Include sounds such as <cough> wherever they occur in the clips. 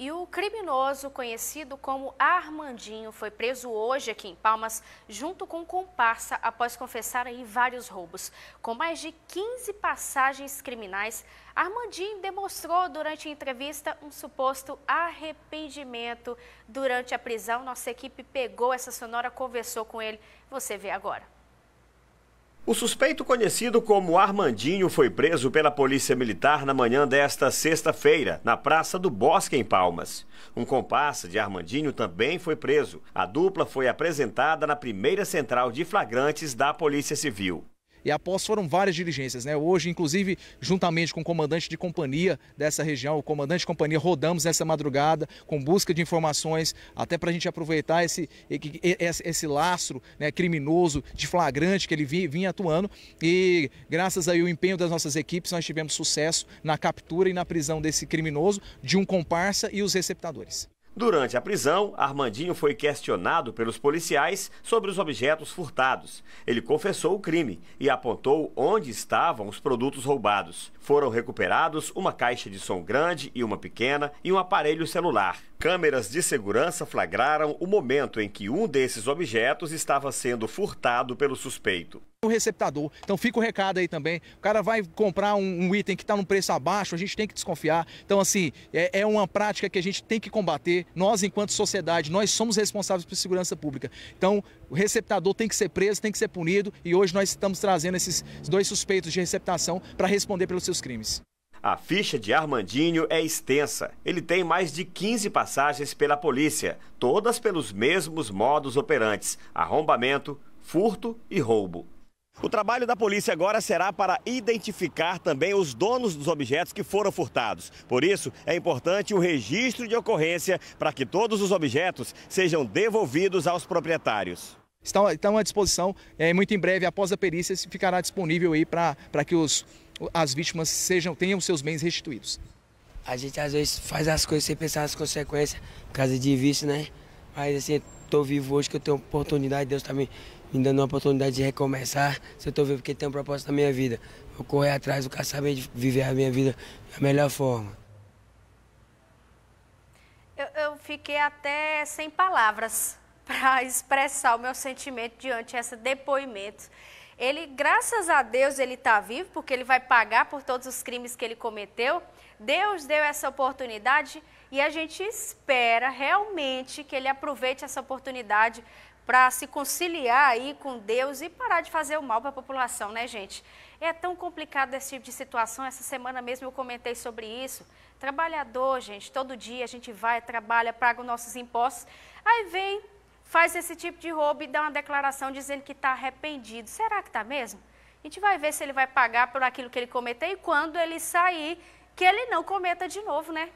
E o criminoso conhecido como Armandinho foi preso hoje aqui em Palmas, junto com um comparsa, após confessar aí vários roubos. Com mais de 15 passagens criminais, Armandinho demonstrou durante a entrevista um suposto arrependimento durante a prisão. Nossa equipe pegou essa sonora, conversou com ele. Você vê agora. O suspeito conhecido como Armandinho foi preso pela Polícia Militar na manhã desta sexta-feira, na Praça do Bosque, em Palmas. Um comparsa de Armandinho também foi preso. A dupla foi apresentada na primeira central de flagrantes da Polícia Civil. E após foram várias diligências, né? Hoje, inclusive, juntamente com o comandante de companhia dessa região, o comandante de companhia, rodamos essa madrugada com busca de informações, até para a gente aproveitar esse, esse, esse lastro né, criminoso, de flagrante que ele vinha, vinha atuando. E graças aí ao empenho das nossas equipes, nós tivemos sucesso na captura e na prisão desse criminoso, de um comparsa e os receptadores. Durante a prisão, Armandinho foi questionado pelos policiais sobre os objetos furtados. Ele confessou o crime e apontou onde estavam os produtos roubados. Foram recuperados uma caixa de som grande e uma pequena e um aparelho celular. Câmeras de segurança flagraram o momento em que um desses objetos estava sendo furtado pelo suspeito O é receptador. Então fica o recado aí também. O cara vai comprar um, um item que está num preço abaixo, a gente tem que desconfiar. Então, assim, é, é, uma prática que a gente tem que combater nós, enquanto sociedade, nós somos responsáveis por segurança pública. Então, o receptador tem que ser preso, tem que ser punido e hoje nós estamos trazendo esses dois suspeitos de receptação para responder pelos seus crimes. A ficha de Armandinho é extensa. Ele tem mais de 15 passagens pela polícia, todas pelos mesmos modos operantes: arrombamento, furto e roubo. O trabalho da polícia agora será para identificar também os donos dos objetos que foram furtados. Por isso, é importante o registro de ocorrência para que todos os objetos sejam devolvidos aos proprietários. Estão, estão à disposição, é, muito em breve, após a perícia, ficará disponível aí para que os, as vítimas sejam, tenham seus bens restituídos. A gente às vezes faz as coisas sem pensar nas consequências, por causa de vício, né? Mas assim, estou vivo hoje, que eu tenho oportunidade, Deus está me, me dando uma oportunidade de recomeçar. Se eu estou vivo porque tem um propósito na minha vida, vou correr atrás, vou saber de viver a minha vida da melhor forma. Eu, eu fiquei até sem palavras <laughs> para expressar o meu sentimento diante desse depoimento. Ele, graças a Deus, ele está vivo, porque ele vai pagar por todos os crimes que ele cometeu. Deus deu essa oportunidade e a gente espera realmente que ele aproveite essa oportunidade para se conciliar aí com Deus e parar de fazer o mal para a população, né, gente? É tão complicado esse tipo de situação. Essa semana mesmo eu comentei sobre isso. Trabalhador, gente, todo dia a gente vai, trabalha, paga os nossos impostos. Aí vem, faz esse tipo de roubo e dá uma declaração dizendo que está arrependido. Será que está mesmo? A gente vai ver se ele vai pagar por aquilo que ele cometeu e quando ele sair, que ele não cometa de novo, né?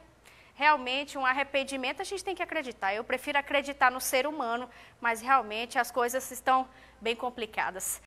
realmente um arrependimento, a gente tem que acreditar. Eu prefiro acreditar no ser humano, mas realmente as coisas estão bem complicadas.